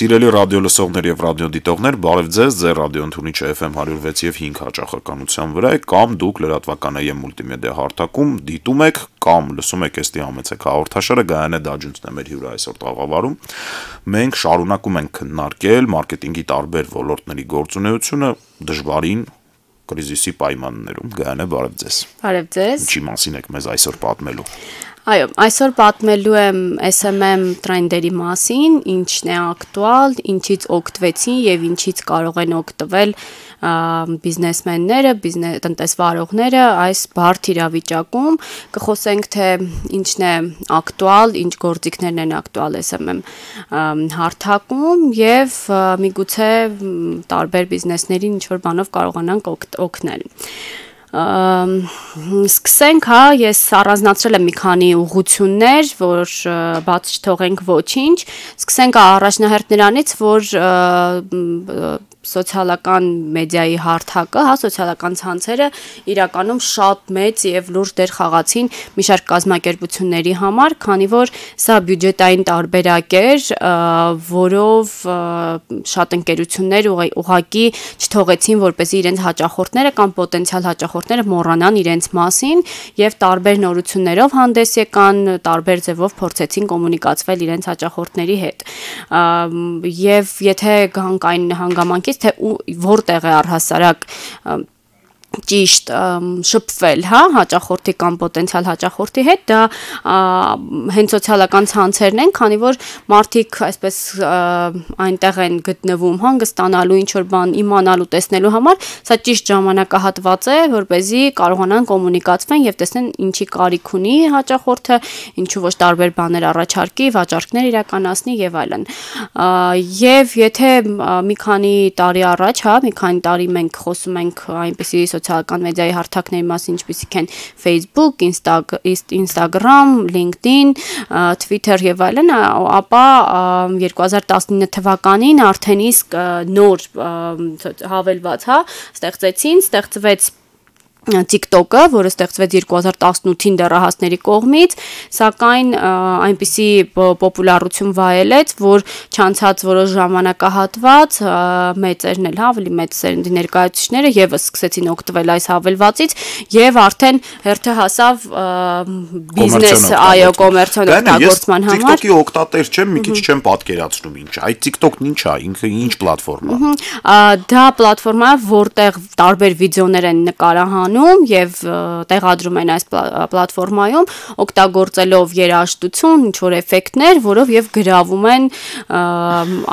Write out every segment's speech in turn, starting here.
Սիրելի ռադիոլսողներ եւ ռադիոդիտողներ, բարև ձեզ, ձեր ռադիոընթունիչը FM 106 եւ 5 հաճախականության վրա է կամ դուք լրատվականային մուլտիմեդիա հարթակում դիտում եք կամ լսում եք ST համեցեք հաղորդաշարը Գայանե Դաջունցն է մեր հյուրը այսօր տաղավարում։ Մենք շարունակում ենք քննարկել մարքեթինգի տարբեր ոլորտների գործունեությունը դժվարին կրիզիսի պայմաններում։ Գայանե, բարև ձեզ։ Բարև ձեզ։ Ինչի մասին եք մեզ այսօր պատմելու։ Այո, այսօր պատմելու եմ SMM տրենդերի մասին, ինչն է ակտուալ, ինչից օգտվեցին եւ ինչից կարող են օգտվել բիզնեսմենները, բիզնես տնտեսվարողները այս բարդ իրավիճակում։ Կխոսենք թե ինչն է ակտուալ, ինչ գործիքներն են ակտուալ SMM հարթակում եւ միգուցե տարբեր բիզնեսներին ինչ որ բանով կարողանանք օգնել։ օգ, սկսենք, հա, ես առանձնացրել եմ մի քանի ուղություններ, որ բաց չթողենք ոչինչ։ Սկսենք առաջնահերթ նրանից, որ սոցիալական մեդիայի հարթակը, հա, սոցիալական ցանցերը իրականում շատ մեծ եւ լուրջ դեր խաղացին մի շարք կազմակերպությունների համար, քանի որ սա բյուջետային տարբերակ էր, որով շատ ընկերություններ ուղակի չթողեցին, որպեսզի իրենց հաճախորդները կամ պոտենցիալ հաճախորդները մոռանան իրենց մասին եւ տարբեր նորություններով հանդես եկան, տարբեր ձևով փորձեցին կոմունիկացվել իրենց հաճախորդների հետ։ Եվ եթե գանք այն հանգամանքի տեսակից, թե ու որտեղ է առհասարակ ճիշտ շփվել, հա, հաճախորդի կամ պոտենցիալ հաճախորդի հետ, դա հենց սոցիալական ցանցերն են, քանի որ մարդիկ այսպես այնտեղ են գտնվում հանգստանալու, ինչ որ բան իմանալու, տեսնելու համար, սա ճիշտ ժամանակահատված է, որ เป զի կարողանան կոմունիկացվեն եւ տեսնեն ինչի կարիք ունի հաճախորդը, ինչու ոչ տարբեր բաներ առաջարկի, վաճառքներ իրականացնի եւ այլն։ Եվ եթե մի քանի տարի առաջ, հա, մի քանի տարի մենք խոսում ենք այնպեսի սոցիալ սոցիալական մեդիայի հարթակների մասին, ինչպիսիք են Facebook, Instagram, LinkedIn, Twitter եւ այլն, ապա 2019 թվականին արդեն իսկ նոր հավելված, հա, ստեղծեցին, ստեղծվեց TikTok-ը, որը ստեղծվեց 2018-ին դեռահասների կողմից, սակայն այնպիսի պոպուլարություն վայելեց, որ չանցած որոշ ժամանակահատված մեծերն էլ, հա, ավելի մեծ սերնդի ներկայացուցիչները եւս սկսեցին օգտվել այս հավելվածից եւ արդեն հերթը հասավ բիզնես, այո, կոմերցիոն օգտագործման համար։ TikTok-ի օգտատեր չեմ, մի քիչ չեմ պատկերացնում ինչ։ Այդ TikTok-ն ի՞նչ է, ինքը ինչ պլատֆորմա։ Դա պլատֆորմա, որտեղ տարբեր վիդեոներ են նկարահանում անում եւ տեղադրում են այս պլատֆորմայում օգտագործելով երաժշտություն, ինչ որ էֆեկտներ, որով եւ գրավում են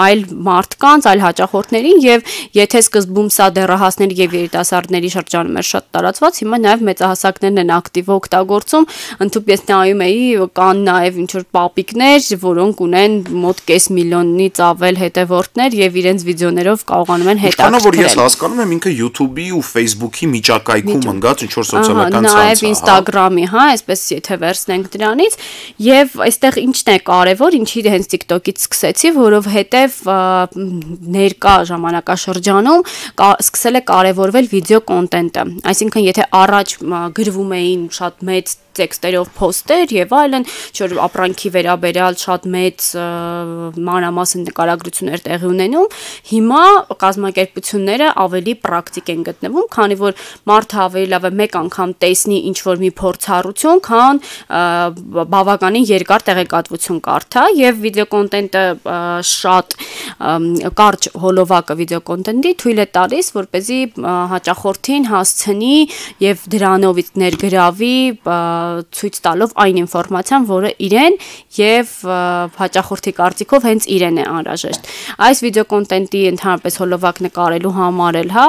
այլ մարդկանց, այլ հաճախորդներին եւ եթե սկզբում սա դեռահասների եւ երիտասարդների շրջանում էր շատ տարածված, հիմա նաեւ մեծահասակներն են ակտիվ օգտագործում։ Ընդհանուր ես նայում էի կան նաեւ ինչ որ պապիկներ, որոնք ունեն մոտ կես միլիոնից ավել հետևորդներ եւ իրենց վիդեոներով կարողանում են հետաքրքրել։ Կանո որ ես հասկանում եմ ինքը YouTube-ի ու Facebook-ի միջակայքում Instagram ընկած ինչ որ սոցիալական ցանց, հա։ Նաև Instagram-ի, հա, այսպես եթե վերցնենք դրանից, եւ այստեղ ինչն է կարեւոր, ինչի հենց TikTok-ից սկսեցի, որովհետեւ ներկա ժամանակաշրջանում սկսել է կարևորվել վիդեո կոնտենտը։ Այսինքն, եթե առաջ գրվում էին շատ մեծ տեքստերով post-եր եւ այլն, չէ՞ որ ապրանքի վերաբերյալ շատ մեծ մանրամասն նկարագրություններ տեղի ունենում։ Հիմա կազմակերպությունները ավելի պրակտիկ են գտնվում, քանի որ մարդը ավելի լավ է մեկ անգամ տեսնի ինչ որ մի փորձառություն, քան բավականին երկար տեղեկատվություն կարդա եւ վիդեոկոնտենտը շատ կարճ հոլովակը վիդեոկոնտենտի թույլ է տալիս, որ เป զի հաճախորդին հասցնի եւ դրանով ներգրավի ցույց տալով այն ինֆորմացիան, որը իրեն եւ հաճախորդի կարծիքով հենց իրեն է անհրաժեշտ։ Այս վիդեո կոնտենտի ընդհանրապես հոլովակ նկարելու համար էլ, հա,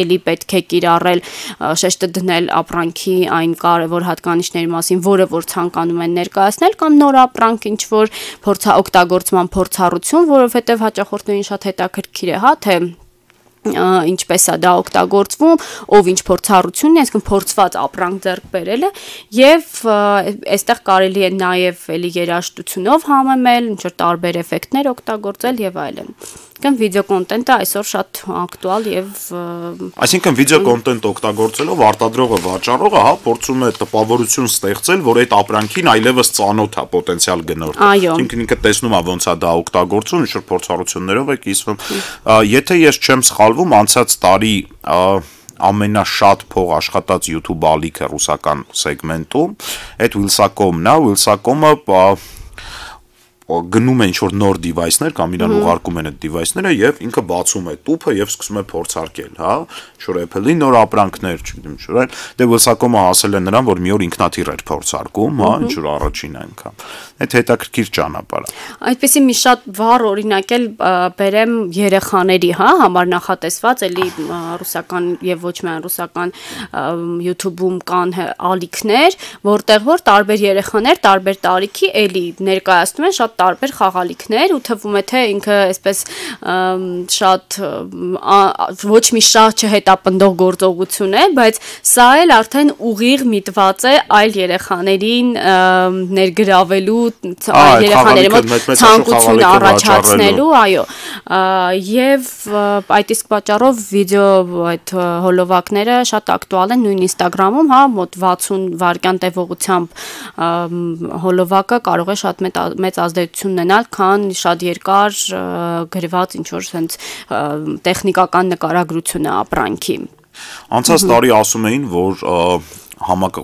էլի պետք է կիրառել շեշտը դնել ապրանքի այն կարևոր հատկանիշների մասին, որը որ ցանկանում են ներկայացնել կամ նոր ապրանք ինչ որ փորձա օգտագործման փորձառություն, որովհետեւ հաճախորդներին շատ հետաքրքիր է, հա, թե ինչպես է դա օգտագործվում, ով ինչ փորձառությունն է, այսինքն փորձված ապրանք ձեռք բերել է եւ այստեղ կարելի է նաեւ էլի երաշտությունով համեմել, ինչ որ տարբեր էֆեկտներ օգտագործել եւ այլն։ Ա, Այսինքն վիդեո կոնտենտը այսօր շատ ակտուալ եւ Այսինքն վիդեո կոնտենտ օգտագործելով արտադրողը վաճառողը հա փորձում է տպավորություն ստեղծել, որ այդ ապրանքին այլևս ծանոթ է հա պոտենցիալ գնորդը։ Այսինքն ինքը տեսնում է ոնց է դա օգտագործվում, ինչ որ փորձառություններով է կիսվում։ Եթե ես չեմ սխալվում, անցած տարի ամենաշատ փող աշխատած YouTube ալիքը ռուսական սեգմենտում այդ Wilsacom-ն է, Wilsacom-ը գնում է ինչ-որ նոր device-ներ կամ իրան ուղարկում են այդ device-ները եւ ինքը բացում է տուփը եւ սկսում է փորձարկել, հա, ինչ-որ Apple-ի նոր ապրանքներ, չգիտեմ, ինչ-որ այլ, դե Wells-ակոմը ասել է նրան, որ մի օր ինքնաթիռ էր փորձարկում, հա, ինչ-որ առաջին անգամ։ Այդ հետաքրքիր ճանապարհ։ Այդպեսի մի շատ վառ օրինակ էլ բերեմ երեխաների, հա, համար նախատեսված, էլի ռուսական եւ ոչ միայն ռուսական YouTube-ում կան ալիքներ, որտեղ որ տարբեր երեխաներ տարբեր տարիքի էլի ներկայացնում են շատ տարբեր խաղալիքներ ու թվում է թե ինքը այսպես շատ ոչ մի շատ չհետապնդող գործողություն է, բայց սա էլ արդեն ուղիղ միտված է այլ երեխաներին ներգրավելու այլ երեխաների մոտ ցանկություն առաջացնելու, այո։ Եվ այդ իսկ պատճառով վիդեո այդ հոլովակները շատ ակտուալ են նույն Instagram-ում, հա, մոտ 60 վայրկյան տևողությամբ հոլովակը կարող է շատ մեծ ազդեցություն գիտություն ունենալ, քան շատ երկար գրված ինչ որ հենց տեխնիկական նկարագրությունը ապրանքի։ Անցած տարի ասում էին, որ համակ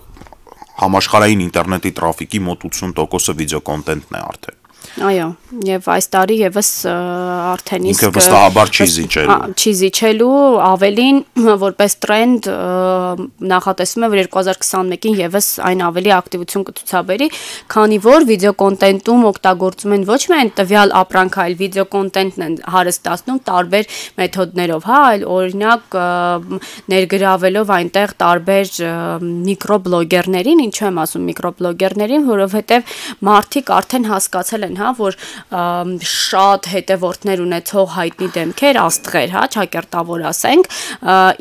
համաշխարհային ինտերնետի տրաֆիկի մոտ 80%-ը վիդեոկոնտենտն է արդեն։ Այո, եւ այս տարի եւս արդեն իսկ ինքը վստահաբար չի զիջելու։ Չի զիջելու, ավելին որպես տրենդ նախատեսվում է որ 2021-ին եւս այն ավելի ակտիվություն կցուցաբերի, քանի որ վիդեոկոնտենտում օգտագործում են ոչ միայն տվյալ ապրանք, այլ վիդեոկոնտենտն են հարստացնում տարբեր մեթոդներով, հա, այլ օրինակ ներգրավելով այնտեղ տարբեր միկրոբլոգերներին, ինչու եմ ասում միկրոբլոգերներին, որովհետեւ մարդիկ արդեն հասկացել են, հա, հա, որ շատ հետևորդներ ունեցող հայտնի դեմքեր, աստղեր, հա, ճակերտավոր ասենք,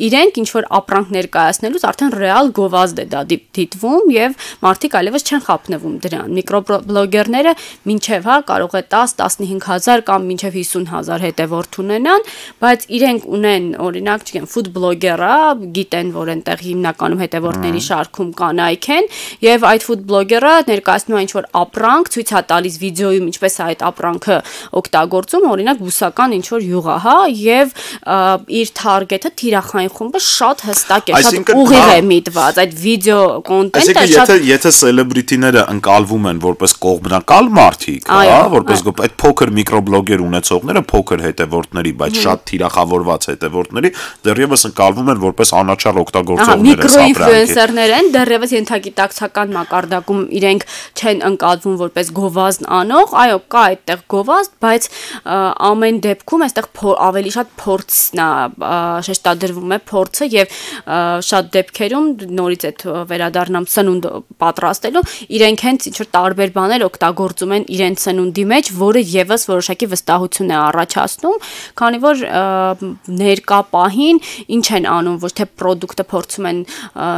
իրենք ինչ որ ապրանք ներկայացնելուց արդեն ռեալ գովազդ է դա դիտվում եւ մարդիկ այլևս չեն խափնվում դրան։ Միկրոբլոգերները մինչեւ հա կարող է 10-15000 կամ մինչեւ 50000 հետևորդ ունենան, բայց իրենք ունեն օրինակ, չգիտեմ, food blogger-ը, հա, գիտեն, որ այնտեղ հիմնականում հետևորդների շարքում կանայք են եւ այդ food blogger-ը ներկայացնում է ինչ որ ապրանք, ցույց է տալիս վիդեոյում ինչպես է այդ ապրանքը օգտագործում, օրինակ բուսական ինչ որ յուղահա եւ իր թարգեթը թիրախային խումբը շատ հստակ է, շատ ուղիղ է հա, միտված, այդ վիդեո կոնտենտը շատ Այսինքն եթե եթե սելեբրիտիները ընկալվում են որպես կողմնակալ մարդիկ, հա, որպես այդ փոքր միկրոբլոգեր ունեցողները, փոքր հետևորդների, բայց շատ թիրախավորված հետևորդների դեռևս ընկալվում են որպես անաչառ օգտագործողներ այս միկրոինֆլուենսերներ են, դեռևս ենթագիտակցական մակարդակում իրենք չեն ընկալվում որպես գովազն անող, այո, կա այդտեղ գովազդ, բայց ամեն դեպքում այստեղ ավելի շատ փորձն է շեշտադրվում է փորձը եւ շատ դեպքերում նորից այդ վերադառնամ սնունդ պատրաստելու, իրենք հենց ինչ որ տարբեր բաներ օգտագործում են իրենց սնունդի մեջ, որը եւս որոշակի վստահություն է առաջացնում, քանի որ ներկա պահին ինչ են անում, ոչ թե product-ը փորձում են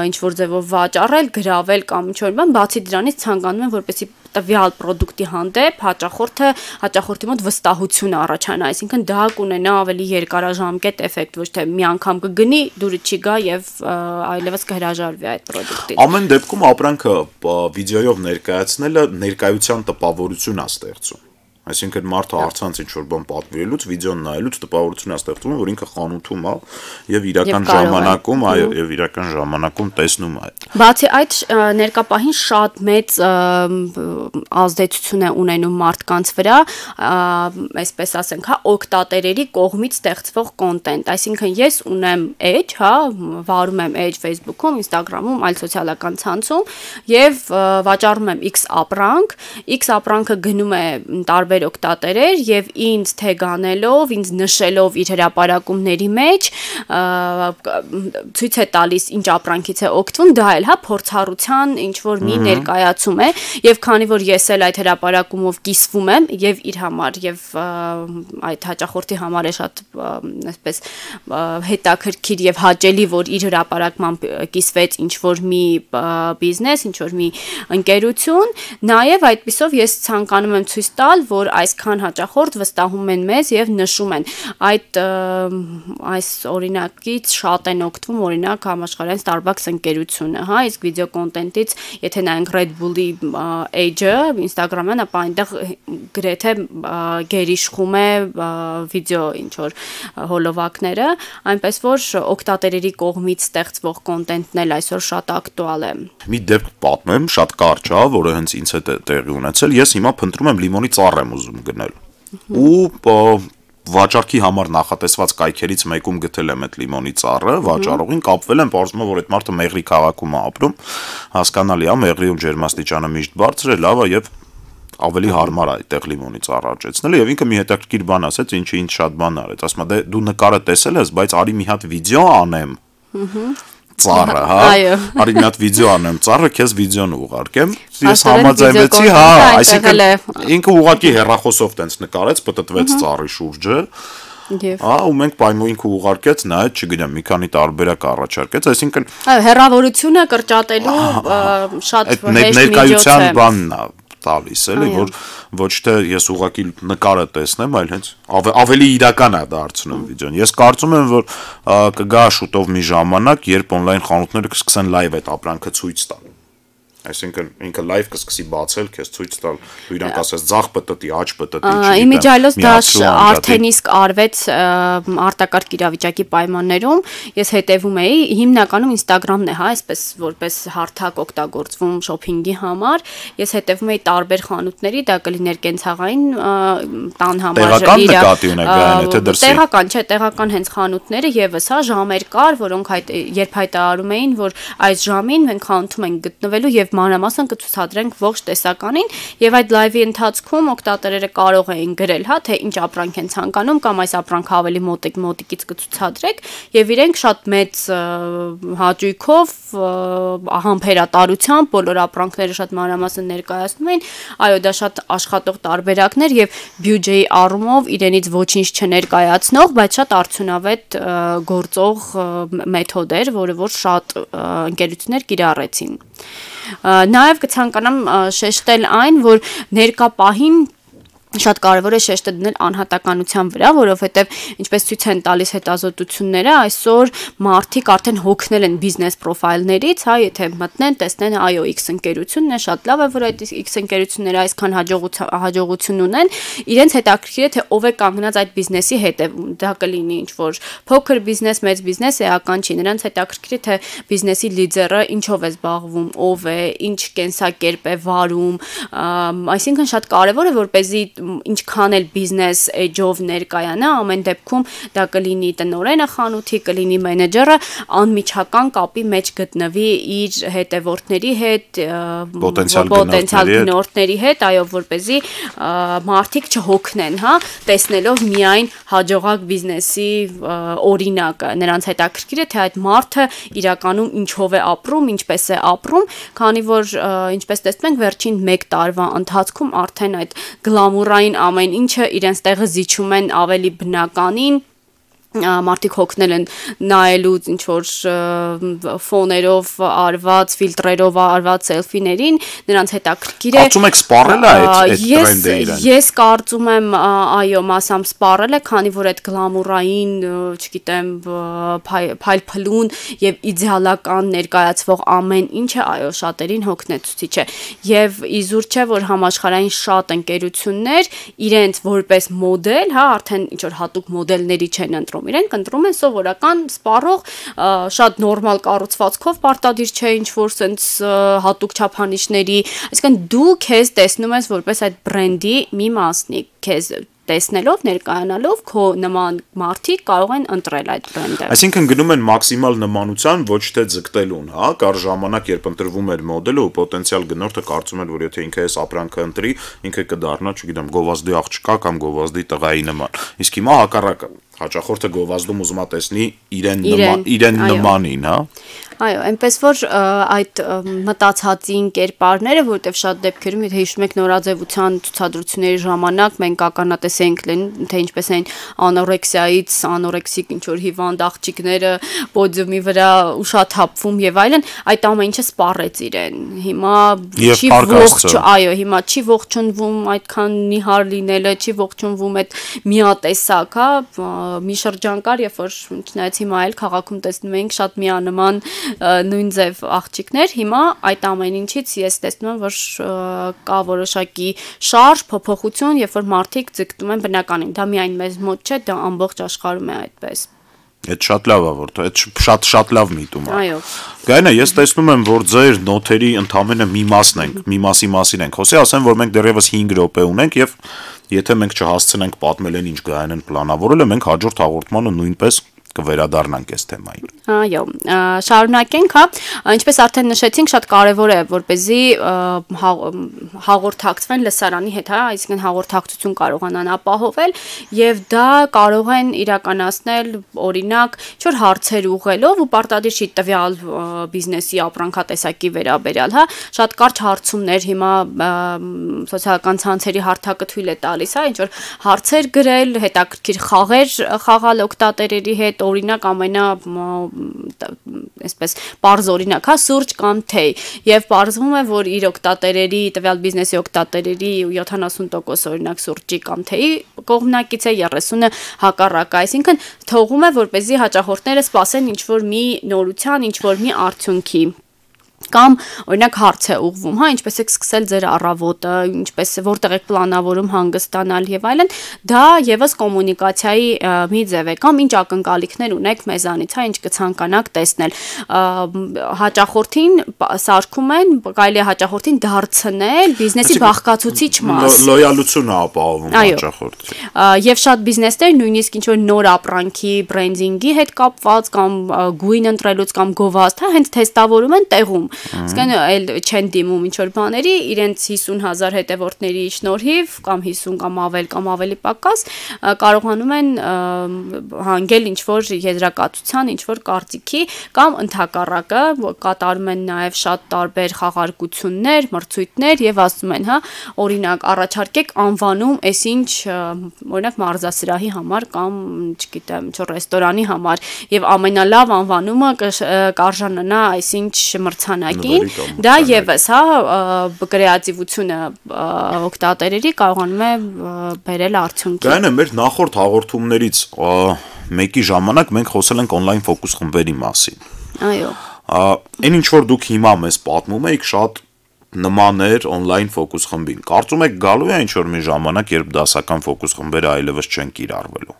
ինչ որ ձևով վաճառել, գրավել կամ ինչ որ բան, բացի դրանից ցանկանում են որպեսի տվյալ product-ի հանդեպ հաճախորդը հաճախորդի մոտ վստահություն առաջանա, այսինքն դա կունենա ավելի երկարաժամկետ էֆեկտ, ոչ թե մի անգամ կգնի, դուրը չի գա եւ այլևս կհրաժարվի այդ product-ից։ Ամեն դեպքում ապրանքը վիդեոյով ներկայացնելը ներկայության տպավորություն է ստեղծում Այսինքն մարդը հարցանց ինչ որ բան պատվիրելուց, վիդեոն նայելուց տպավորություն է ստեղծում, որ ինքը խանութում է եւ իրական ժամանակում, այո, եւ իրական ժամանակում տեսնում է։ Բացի այդ ներկապահին շատ մեծ ազդեցություն է ունենում մարդկանց վրա, այսպես ասենք, հա, օկտատերերի կողմից ստեղծվող կոնտենտ։ Այսինքն ես ունեմ edge, հա, վարում եմ edge Facebook-ում, Instagram-ում, այլ սոցիալական ցանցում եւ վաճառում եմ X ապրանք, X ապրանքը գնում է տարբեր տարբեր օկտատերեր եւ ինձ թե գանելով, ինձ նշելով իր հրաապարակումների մեջ ցույց է տալիս ինչ ապրանքից է օգտվում, դա էլ հա փորձառության ինչ որ մի ներկայացում է եւ քանի որ ես էլ այդ հրաապարակումով կիսվում եմ եւ իր համար եւ այդ հաճախորդի համար է շատ այսպես հետաքրքիր եւ հաճելի, որ իր հրաապարակման կիսվեց ինչ որ մի բիզնես, ինչ որ մի ընկերություն, նաեւ այդպիսով ես ցանկանում եմ ցույց տալ, որ որ այսքան հաճախորդ վստահում են մեզ եւ նշում են այդ այս օրինակից շատ են օգտվում օրինակ համաշխարհային Starbucks ընկերությունը, հա, իսկ վիդեո կոնտենտից, եթե նայենք Red Bull-ի Edge-ը Instagram-ն, ապա այնտեղ գրեթե գերիշխում է վիդեո ինչ որ հոլովակները, այնպես որ օկտատերերի կողմից ստեղծվող կոնտենտն էլ այսօր շատ ակտուալ է։ Մի դեպք պատմեմ, շատ կարճ է, որը հենց ինձ հետ է տեղի ունեցել։ Ես հիմա փնտրում եմ լիմոնի ծառ եմ ուզում գնել։ Ու վաճառքի համար նախատեսված կայքերից մեկում գտել եմ այդ լիմոնի ծառը, վաճառողին կապվել եմ, բարձում որ այդ մարդը մեղրի քաղաքում է ապրում, հասկանալի է, մեղրիում ջերմաստիճանը միշտ բարձր է, լավ է եւ ավելի հարմար է այդտեղ լիմոնից առաջացնելը եւ ինքը մի հետաքրքիր բան ասեց, ինչի ինձ շատ բան արեց։ Ասում է, դե դու նկարը տեսել ես, բայց արի մի հատ վիդեո անեմ։ Ահա ծառը, հա։ Արի մի հատ վիդեո անեմ, ծառը քեզ վիդեոն ուղարկեմ։ Ես համաձայնվեցի, հա, այսինքն ինքը ուղակի հեռախոսով տենց նկարեց, պատտվեց ծառի շուրջը։ Եվ հա ու մենք պայմուինքը ուղարկեց, նայած, չգիտեմ, մի քանի տարբերակ առաջարկեց, այսինքն հերավորությունը կրճատելու շատ հեշտ միջոց է։ Այդ ներկայության բանն է, տալիս, էլի, որ ոչ թե ես ուղակի նկարը տեսնեմ, այլ հենց ավ, ավելի իրական է դարձնում վիդեոն։ Ես կարծում եմ, որ կգա շուտով մի ժամանակ, երբ on-line խանութները կսկսեն լայվ այդ ապրանքը ցույց տալ այսինքն ինքը լայվ կսկսի բացել, քեզ ցույց տալ, դու իրանք ասես ձախ պտտի, աճ պտտի, չի։ Իմիջայլոս դա արդեն իսկ արվեց արտակարգ իրավիճակի պայմաններում։ Ես հետևում էի, հիմնականում Instagram-ն է, հա, այսպես որպես հարթակ օգտագործվում շոփինգի համար։ Ես հետևում էի տարբեր խանութների, դա կլիներ կենցաղային տան համար իր տեղական, չէ, տեղական հենց խանութները եւս հա ժամեր կար, որոնք այդ երբ հայտարարում էին, որ այս ժամին մենք խանութում ենք գտնվելու եւ մանրամասն կցուցադրենք ողջ տեսականին եւ այդ լայվի ընթացքում օգտատերերը կարող էին գրել, հա, թե ինչ ապրանք են ցանկանում կամ այս ապրանքը ավելի մոտիկ մոտիկից կցուցադրեք եւ իրենք շատ մեծ հաճույքով համբերատարությամբ բոլոր ապրանքները շատ մանրամասն ներկայացնում էին։ Այո, դա շատ աշխատող տարբերակներ եւ բյուջեի առումով իրենից ոչինչ չներկայացնող, բայց շատ արդյունավետ գործող մեթոդ էր, որը որ շատ ընկերություններ կիրառեցին։ Նաև կցանկանամ շեշտել այն, որ ներկա պահին շատ կարևոր է շեշտը դնել անհատականության վրա, որովհետև ինչպես ցույց են տալիս հետազոտությունները, այսօր մարդիկ արդեն հոգնել են բիզնես պրոֆայլներից, հա, եթե մտնեն, տեսնեն, այո, X ընկերությունն է, շատ լավ է, որ այդ X ընկերությունները այսքան հաջողություն ունեն, իրենց հետաքրքիր է թե ով է կանգնած այդ բիզնեսի հետևում, դա կլինի ինչ որ փոքր բիզնես, մեծ բիզնես, էական չի, նրանց հետաքրքիր է թե բիզնեսի լիդերը ինչով է զբաղվում, ով է, ինչ կենսակերպ է վարում, այսինքն շատ կարևոր է որպեսզի ինչքան էլ բիզնես էջով ներկայանա, ամեն դեպքում դա կլինի տնորենը խանութի, կլինի մենեջերը, անմիջական կապի մեջ գտնվի իր հետևորդների հետ, պոտենցիալ գնորդների հետ, այո, որ เป զի մարդիկ չհոգնեն, հա, տեսնելով միայն հաջողակ բիզնեսի օրինակը, նրանց հետաքրքիր է թե այդ մարդը իրականում ինչով է ապրում, ինչպես է ապրում, քանի որ ինչպես տեսնում ենք վերջին 1 տարվա ընթացքում արդեն այդ գլամուր կուլտուրային ամեն ինչը իրենց տեղը զիջում են ավելի բնականին, մարդիկ հոգնել են նայելու ինչ որ ֆոներով արված, ֆիլտրերով արված սելֆիներին, նրանց հետաքրքիր է։ Կարծում եք սպառել է այդ այդ տրենդը իրեն։ Ես կարծում եմ, այո, մասամ սպառել է, քանի որ այդ գլամուրային, չգիտեմ, փայլ փլուն եւ իդեալական ներկայացվող ամեն ինչը այո, շատերին հոգնեցուցիչ է։ Եվ իզուր չէ, որ համաշխարհային շատ ընկերություններ իրենց որպես մոդել, հա, արդեն ինչ որ հատուկ մոդելների չեն ընտրում ընտրում։ Իրենք ընտրում են սովորական սպառող շատ նորմալ կառուցվածքով պարտադիր չէ ինչ որ սենց հատուկ չափանիշների, այսինքն դու քեզ տեսնում ես որպես այդ բրենդի մի մասնիկ, քեզ տեսնելով, ներկայանալով քո նման մարդիկ կարող են ընտրել այդ բրենդը։ Այսինքն գնում են մաքսիմալ նմանության, ոչ թե ձգտելուն, հա, կար ժամանակ, երբ ընտրվում էր մոդելը ու պոտենցիալ գնորդը կարծում էր, որ եթե ինքը այս ապրանքը ընտրի, ինքը կդառնա, չգիտեմ, գովազդի աղջկա կամ գովազդի տղայի նման։ Իսկ հիմա հակառակը հաճախորդը գովազդում ուզում է տեսնի իրեն նման իրեն նմանին, հա։ Այո, այնպես որ այդ մտածածին կերպարները, որովհետև շատ դեպքերում, եթե հիշում եք նորաձևության ցուցադրությունների ժամանակ, մենք ականատես էինք լինում, թե ինչպես էին անորեքսիայից, անորեքսիկ ինչ որ հիվանդ աղջիկները պոդիումի վրա ուշաթափվում եւ այլն, այդ ամեն ինչը սպառեց իրեն։ Հիմա չի ողջ, այո, հիմա չի ողջունվում այդքան նիհար լինելը, չի ողջունվում այդ միատեսակ, հա, մի շրջան կար, երբ որ չնայած հիմա այլ քաղաքում տեսնում ենք շատ միանման նույն ձև աղջիկներ, հիմա այդ ամեն ինչից ես տեսնում եմ, որ կա որոշակի շարժ, փոփոխություն, երբ որ մարդիկ ձգտում են բնականին։ Դա միայն մեզ մոտ չէ, դա ամբողջ աշխարհում է այդպես։ Այդ շատ լավ է, որ այդ շատ շատ լավ միտում է։ Այո։ Գայնա, ես տեսնում եմ, որ ձեր նոթերի ընդամենը մի մասն ենք, մի մասի մասին ենք։ Խոսի ասեմ, որ մենք դեռևս 5 րոպե ունենք եւ եթե մենք չհասցնենք պատմել են ինչ գայանեն պլանավորել է, մենք հաջորդ հաղորդմանը նույնպես կվերադառնանք այս թեմային։ Այո, շարունակենք, հա։ Ինչպես արդեն նշեցինք, շատ կարևոր է, որպեսզի հաղորդակցվեն լսարանի հետ, հա, այսինքն հաղորդակցություն կարողանան ապահովել եւ դա կարող են իրականացնել օրինակ ինչ-որ հարցեր ուղղելով ու պարտադիր չի տվյալ բիզնեսի ապրանքատեսակի վերաբերյալ, հա։ Շատ կարճ հարցումներ հիմա սոցիալական ցանցերի հարթակը թույլ է տալիս, հա, ինչ որ հարցեր գրել, հետաքրքիր խաղեր խաղալ օկտատերերի հետ այդ օրինակ ամենա այսպես པարզ օրինակ, հա, սուրճ կամ թեյ։ Եվ ողջվում է, որ իր օկտատերերի, տվյալ բիզնեսի օկտատերերի 70% օրինակ սուրճի կամ թեյի կողմնակից է 30-ը հակառակը, այսինքն թողում է, որ เป զի հաճախորդները սпасեն ինչ որ մի նորության, ինչ որ մի արդյունքի կամ օրինակ հարց է ուղվում, հա, ինչպես եք սկսել ձեր առավոտը, ինչպես որտեղ եք պլանավորում հանգստանալ եւ այլն, դա եւս կոմունիկացիայի մի ձև է կամ ինչ ակնկալիքներ ունեք մեզանից, հա, ինչ կցանկանաք տեսնել։ Հաճախորդին սարքում են, կարելի է հաճախորդին դարձնել բիզնեսի բաղկացուցիչ մաս։ Լոյալությունը ապահովում հաճախորդին։ Եվ շատ բիզնեսներ նույնիսկ ինչ որ նոր ապրանքի բրենդինգի հետ կապված կամ գույն ընտրելուց կամ գովազդ, հա, հենց թեստավորում են տեղում Իսկան այլ չեն դիմում ինչ որ բաների, իրենց 50000 հետևորդների շնորհիվ կամ 50 կամ ավել կամ ավելի պակաս կարողանում են հանգել ինչ որ եզրակացության, ինչ որ կարծիքի կամ ընդհակառակը կատարում են նաև շատ տարբեր խաղարկություններ, մրցույթներ եւ ասում են, հա, օրինակ առաջարկեք անվանում, այսինչ օրինակ մարզասրահի համար կամ չգիտեմ, ինչ որ ռեստորանի համար եւ ամենալավ անվանումը կարժանանա այսինչ մրցանակ ժամանակին, դա եւս, հա, կրեատիվությունը օկտատերերի կարողանում է բերել արդյունքի։ Դա այն է մեր նախորդ հաղորդումներից մեկի ժամանակ մենք խոսել ենք on-line ֆոկուս խմբերի մասին։ Այո։ Այն ինչ որ դուք հիմա մեզ պատմում եք, շատ նման էր on-line ֆոկուս խմբին։ Կարծում եք գալու է ինչ որ մի ժամանակ, երբ դասական ֆոկուս խմբերը այլևս չեն կիրառվելու։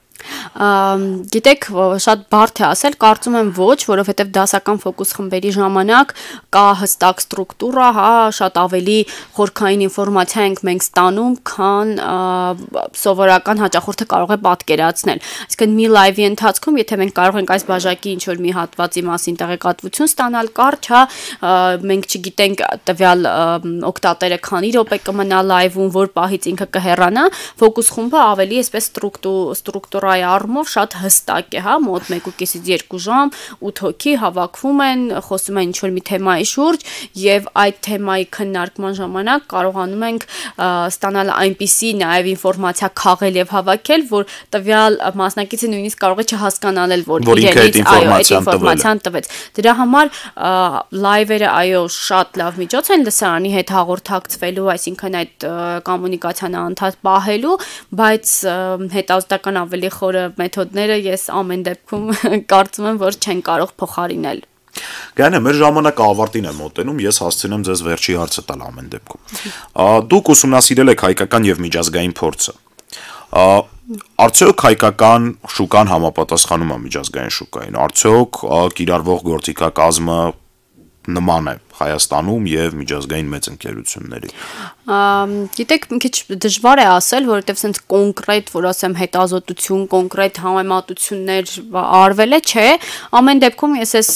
Գիտեք, շատ բարդ է ասել, կարծում եմ ոչ, որովհետև դասական ֆոկուս խմբերի ժամանակ կա հստակ ստրուկտուրա, հա, շատ ավելի խորքային ինֆորմացիա ենք մենք ստանում, քան սովորական հաճախորդը կարող է պատկերացնել։ Այսինքն մի լայվի ընթացքում, եթե մենք կարող ենք այս բաժակի ինչ որ մի հատվածի մասին տեղեկատվություն ստանալ, կարճ, հա, մենք չգիտենք տվյալ օկտատերը քանի րոպե կմնա լայվում, որ պահից ինքը կհեռանա, ֆոկուս խումբը ավելի այսպես ստրուկտուր ստրուկտուր հորայի առումով շատ հստակ է, հա, մոտ 1.5-ից 2 ժամ 8 հոգի հավաքվում են, խոսում են ինչ-որ մի թեմայի շուրջ եւ այդ թեմայի քննարկման ժամանակ կարողանում ենք ստանալ այնպիսի նաեւ ինֆորմացիա քաղել եւ հավաքել, որ տվյալ մասնակիցը նույնիսկ կարող է չհասկանալ, որ իրենից այո, այդ ինֆորմացիան տվեց։ Դրա համար լայվերը այո, շատ լավ միջոց են լսարանի հետ հաղորդակցվելու, այսինքն այդ կոմունիկացիան անդադար պահելու, բայց հետազոտական ավելի խորը մեթոդները ես ամեն դեպքում կարծում եմ, որ չեն կարող փոխարինել։ Գանը մեր ժամանակը ավարտին է մոտենում, ես հասցնեմ ձեզ վերջի հարցը տալ ամեն դեպքում։ Դուք ուսումնասիրել եք հայկական եւ միջազգային փորձը։ Արդյոք հայկական շուկան համապատասխանում է միջազգային շուկային։ Արդյոք կիրառվող գործիքակազմը նման է Հայաստանում եւ միջազգային մեծ ընկերությունների։ Գիտեք, մի քիչ դժվար է ասել, որովհետև սենց կոնկրետ, որ ասեմ, հետազոտություն, կոնկրետ համեմատություններ արվել է, չէ։ Ամեն դեպքում ես էս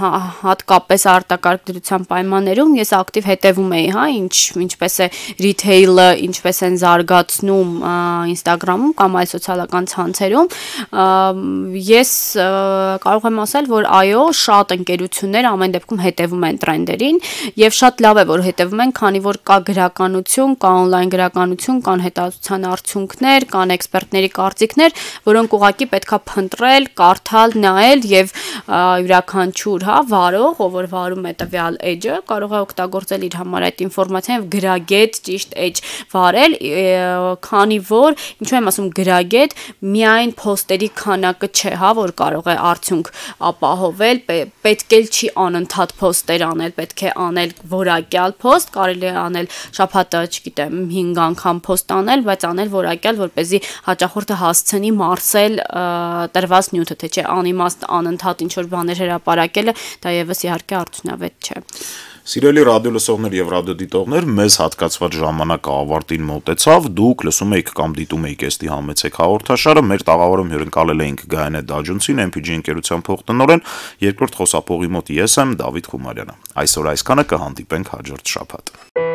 հա, հատկապես արտակարգ դրության պայմաններում ես ակտիվ հետևում էի, հա, ինչ ինչպես է ռիթեյլը, ինչպես են զարգացնում Instagram-ում կամ այլ սոցիալական ցանցերում։ Ես կարող եմ ասել, որ այո, շատ ընկերություններ ամեն դեպքում հետևում են տրենդերին եւ շատ լավ է, որ հետևում են, քանի որ կա գրակ գրականություն, կա on-line գրականություն, կան հետազոտության արդյունքներ, կան էքսպերտների կարծիքներ, որոնք ուղղակի պետքա փնտրել, կարդալ, նայել եւ յուրաքանչյուր, հա, վարող, ով որ վարում է տվյալ edge-ը, կարող է օգտագործել իր համար այդ ինֆորմացիան եւ գրագետ ճիշտ edge վարել, քանի որ, ինչու եմ ասում գրագետ, միայն post-երի քանակը չէ, հա, որ կարող է արդյունք ապահովել, պետք էլ չի անընդհատ post-եր անել, պետք է անել որակյալ post, կարելի է անել շա շփաթը, չգիտեմ, 5 անգամ post անել, բայց անել որակյալ, որ เป զի հաճախորդը հասցնի մարսել տրված նյութը, թե չէ անիմաստ անընդհատ ինչ որ բաներ հրապարակելը, դա եւս իհարկե արդյունավետ չէ։ Սիրելի ռադիո լսողներ եւ ռադիո դիտողներ, մեզ հատկացված ժամանակը ավարտին մոտեցավ։ Դուք լսում եք կամ դիտում եք Էստի համեցեք հաղորդաշարը։ Մեր տաղավարում հյուրընկալել էինք Գայանե Դաջունցին, MPG ընկերության փոխտնօրեն, երկրորդ խոսափողի մոտ ես եմ Դավիթ Խումարյանը։ Այսօր այսքանը կհանդիպենք հաջորդ շաբաթ։